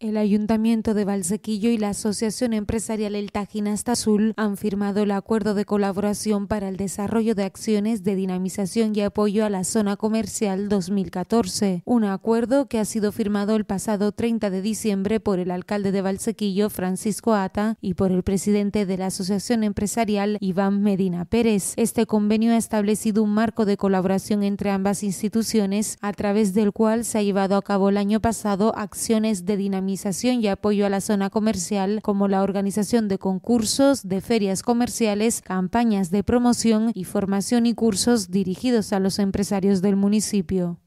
El Ayuntamiento de Valsequillo y la Asociación Empresarial El Tajinasta Azul han firmado el acuerdo de colaboración para el desarrollo de acciones de dinamización y apoyo a la zona comercial 2014, un acuerdo que ha sido firmado el pasado 30 de diciembre por el alcalde de Valsequillo, Francisco Ata, y por el presidente de la Asociación Empresarial, Iván Medina Pérez. Este convenio ha establecido un marco de colaboración entre ambas instituciones, a través del cual se ha llevado a cabo el año pasado acciones de dinamización y apoyo a la zona comercial, como la organización de concursos, de ferias comerciales, campañas de promoción y formación y cursos dirigidos a los empresarios del municipio.